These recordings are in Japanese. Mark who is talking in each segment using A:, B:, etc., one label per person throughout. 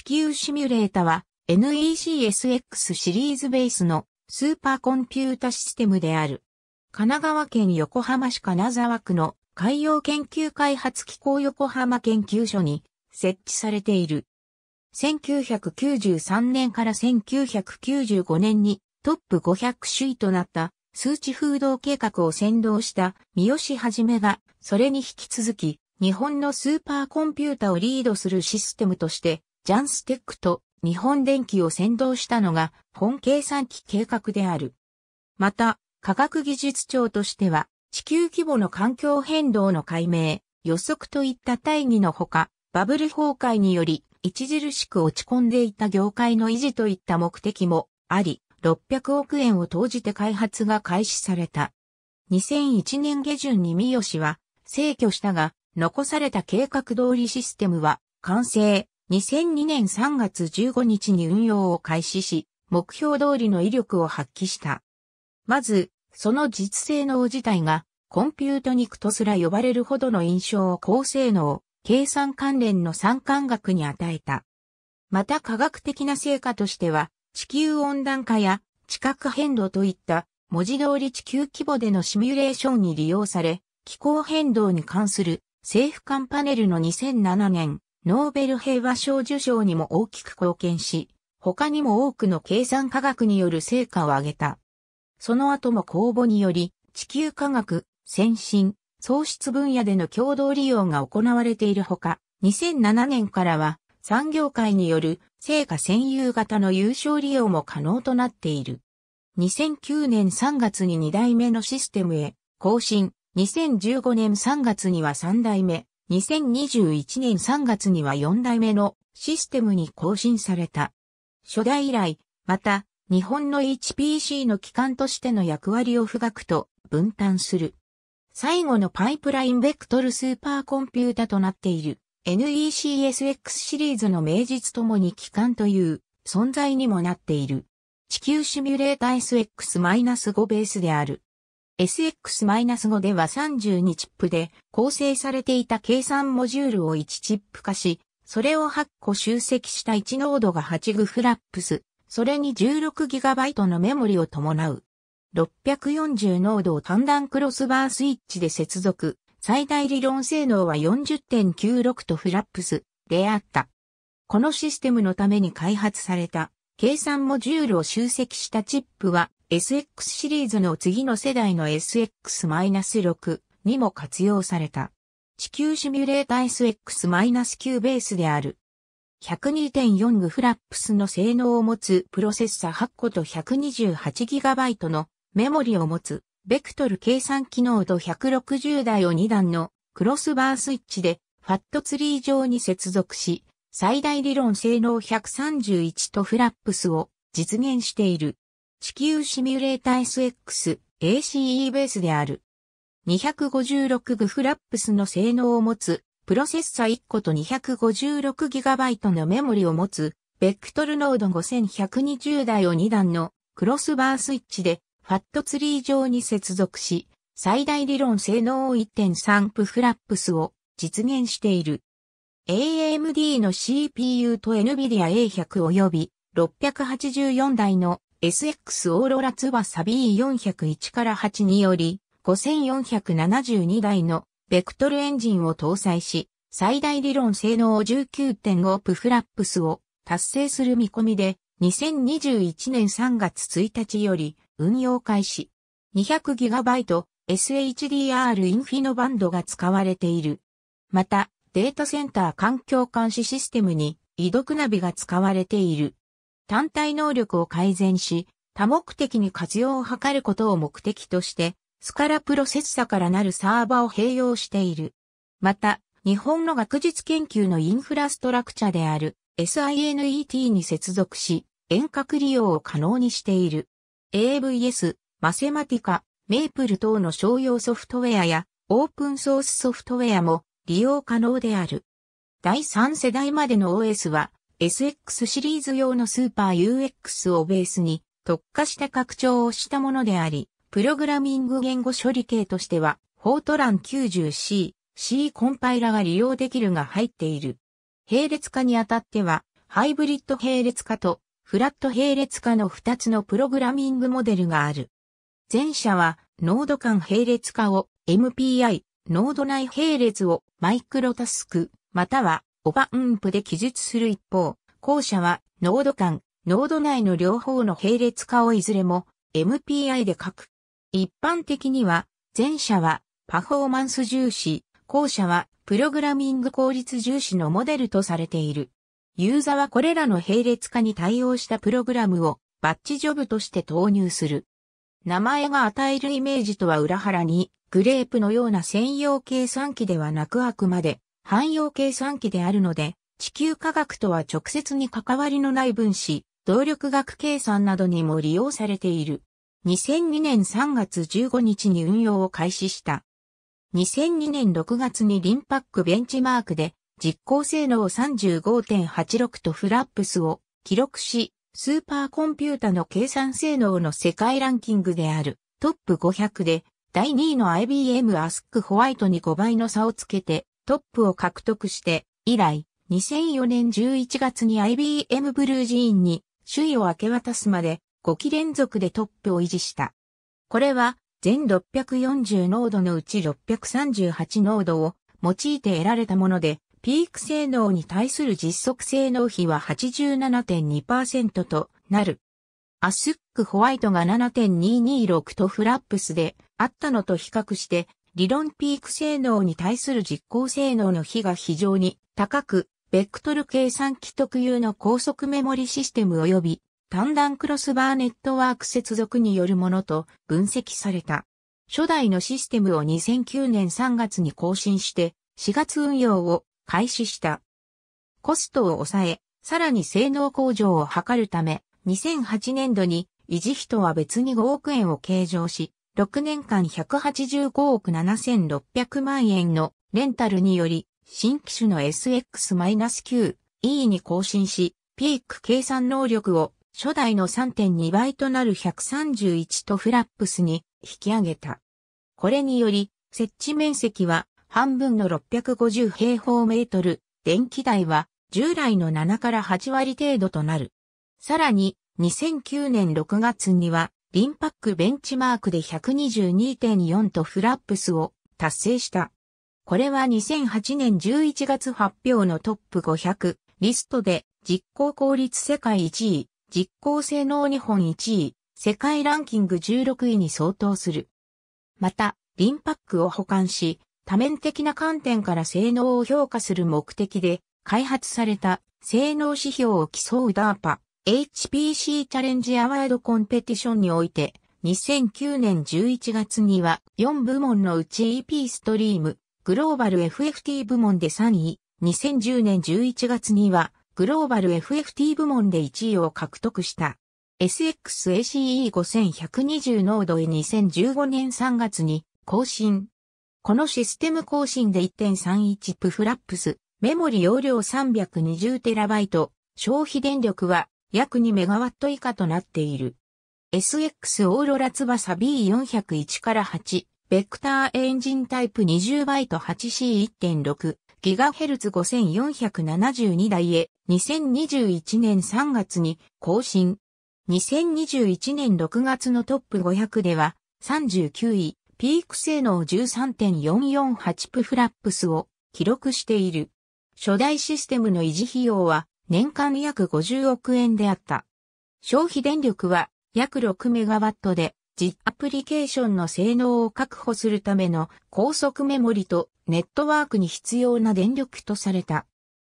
A: 地球シミュレータは NECSX シリーズベースのスーパーコンピュータシステムである。神奈川県横浜市金沢区の海洋研究開発機構横浜研究所に設置されている。1993年から1995年にトップ500首位となった数値風洞計画を先導した三好はじめがそれに引き続き日本のスーパーコンピュータをリードするシステムとしてジャンステックと日本電機を先導したのが本計算機計画である。また、科学技術庁としては、地球規模の環境変動の解明、予測といった大義のほか、バブル崩壊により、著しく落ち込んでいた業界の維持といった目的もあり、600億円を投じて開発が開始された。2001年下旬に三好は、制御したが、残された計画通りシステムは、完成、2002年3月15日に運用を開始し、目標通りの威力を発揮した。まず、その実性能自体が、コンピュート肉とすら呼ばれるほどの印象を高性能、計算関連の三観学に与えた。また科学的な成果としては、地球温暖化や地殻変動といった文字通り地球規模でのシミュレーションに利用され、気候変動に関する政府間パネルの2007年ノーベル平和賞受賞にも大きく貢献し、他にも多くの計算科学による成果を上げた。その後も公募により、地球科学、先進、創出分野での共同利用が行われているほか、2007年からは産業界による成果占有型の有償利用も可能となっている。2009年3月に2代目のシステムへ更新、2015年3月には3代目、2021年3月には4代目のシステムに更新された。初代以来、また、日本の HPC の機関としての役割を富岳と分担する。最後のパイプラインベクトルスーパーコンピュータとなっている NECSX シリーズの名実ともに機関という存在にもなっている。地球シミュレータ SX-5 ベースである。SX-5 では32チップで構成されていた計算モジュールを1チップ化し、それを8個集積した1ノードが8グフラップス、それに 16GB のメモリを伴う。640ノードを単段クロスバースイッチで接続、最大理論性能は40.96とフラップスであった。このシステムのために開発された計算モジュールを集積したチップは SX シリーズの次の世代の SX-6 にも活用された。地球シミュレータ SX-9 ベースである。102.4グフラップスの性能を持つプロセッサ8個と 128GB のメモリを持つ、ベクトル計算機能と160台を2段のクロスバースイッチでファットツリー上に接続し、最大理論性能131とフラップスを実現している。地球シミュレータ SX、ACE ベースである。256グフラップスの性能を持つ、プロセッサ1個と 256GB のメモリを持つ、ベクトルノード5120台を2段のクロスバースイッチでファットツリー上に接続し、最大理論性能を1.3プフラップスを実現している。AMD の CPU と NVIDIA A100 及び684台の SX オーロラツビ B401 から8により、5472台のベクトルエンジンを搭載し、最大理論性能19.5プフラップスを達成する見込みで、2021年3月1日より運用開始。200GB SHDR インフィノバンドが使われている。また、データセンター環境監視システムに、移読ナビが使われている。単体能力を改善し、多目的に活用を図ることを目的として、スカラプロセッサからなるサーバを併用している。また、日本の学術研究のインフラストラクチャである SINET に接続し、遠隔利用を可能にしている。AVS、マセマティカ、メープル等の商用ソフトウェアやオープンソースソフトウェアも利用可能である。第3世代までの OS は SX シリーズ用のスーパー UX をベースに特化した拡張をしたものであり、プログラミング言語処理系としては、フォートラン 90C、C コンパイラが利用できるが入っている。並列化にあたっては、ハイブリッド並列化とフラット並列化の2つのプログラミングモデルがある。前者は、ノード間並列化を MPI、ノード内並列をマイクロタスク、またはオバンプで記述する一方、後者は、ノード間、ノード内の両方の並列化をいずれも MPI で書く。一般的には、前者はパフォーマンス重視、後者はプログラミング効率重視のモデルとされている。ユーザーはこれらの並列化に対応したプログラムをバッチジョブとして投入する。名前が与えるイメージとは裏腹に、グレープのような専用計算機ではなくあくまで汎用計算機であるので、地球科学とは直接に関わりのない分子、動力学計算などにも利用されている。2002年3月15日に運用を開始した。2002年6月にリンパックベンチマークで実行性能35.86とフラップスを記録し、スーパーコンピュータの計算性能の世界ランキングであるトップ500で第2位の IBM アスクホワイトに5倍の差をつけてトップを獲得して、以来、2004年11月に IBM ブルージーンに首位を明け渡すまで5期連続でトップを維持した。これは全640ノードのうち638ノードを用いて得られたもので、ピーク性能に対する実測性能比は87.2%となる。アスックホワイトが7.226とフラップスであったのと比較して理論ピーク性能に対する実行性能の比が非常に高く、ベクトル計算機特有の高速メモリシステム及び単段クロスバーネットワーク接続によるものと分析された。初代のシステムを2009年3月に更新して4月運用を開始した。コストを抑え、さらに性能向上を図るため2008年度に維持費とは別に5億円を計上し、6年間185億7600万円のレンタルにより、新機種の SX-9E に更新し、ピーク計算能力を初代の3.2倍となる131とフラップスに引き上げた。これにより、設置面積は半分の650平方メートル、電気代は従来の7から8割程度となる。さらに、2009年6月にはリンパックベンチマークで122.4とフラップスを達成した。これは2008年11月発表のトップ500リストで実行効率世界1位、実行性能日本1位、世界ランキング16位に相当する。また、リンパックを保管し、多面的な観点から性能を評価する目的で開発された性能指標を競う DARPA HPC チャレンジアワードコンペティションにおいて、2009年11月には4部門のうち EP ストリーム、グローバル FFT 部門で3位、2010年11月にはグローバル FFT 部門で1位を獲得した。SXACE5120 ノードへ2015年3月に更新。このシステム更新で1.31プフラップス、メモリ容量 320TB、消費電力は約2メガワット以下となっている。SX オーロラ翼 B401 から8、ベクターエンジンタイプ20バイト 8C1.6、GHz5472 台へ2021年3月に更新。2021年6月のトップ500では39位、ピーク性能13.448プフラップスを記録している。初代システムの維持費用は年間約50億円であった。消費電力は約6メガワットで、実アプリケーションの性能を確保するための高速メモリとネットワークに必要な電力とされた。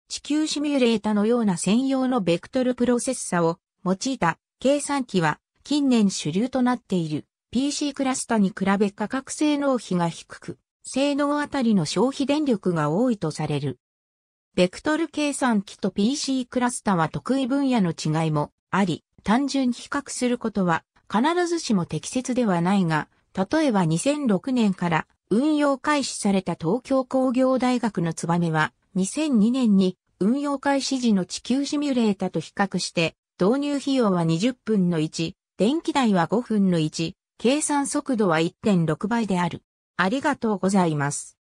A: 地球シミュレータのような専用のベクトルプロセッサを用いた計算機は近年主流となっている PC クラスタに比べ価格性能比が低く、性能あたりの消費電力が多いとされる。ベクトル計算機と PC クラスタは得意分野の違いもあり、単純比較することは必ずしも適切ではないが、例えば2006年から運用開始された東京工業大学のツバメは、2002年に運用開始時の地球シミュレータと比較して、導入費用は20分の1、電気代は5分の1、計算速度は1.6倍である。ありがとうございます。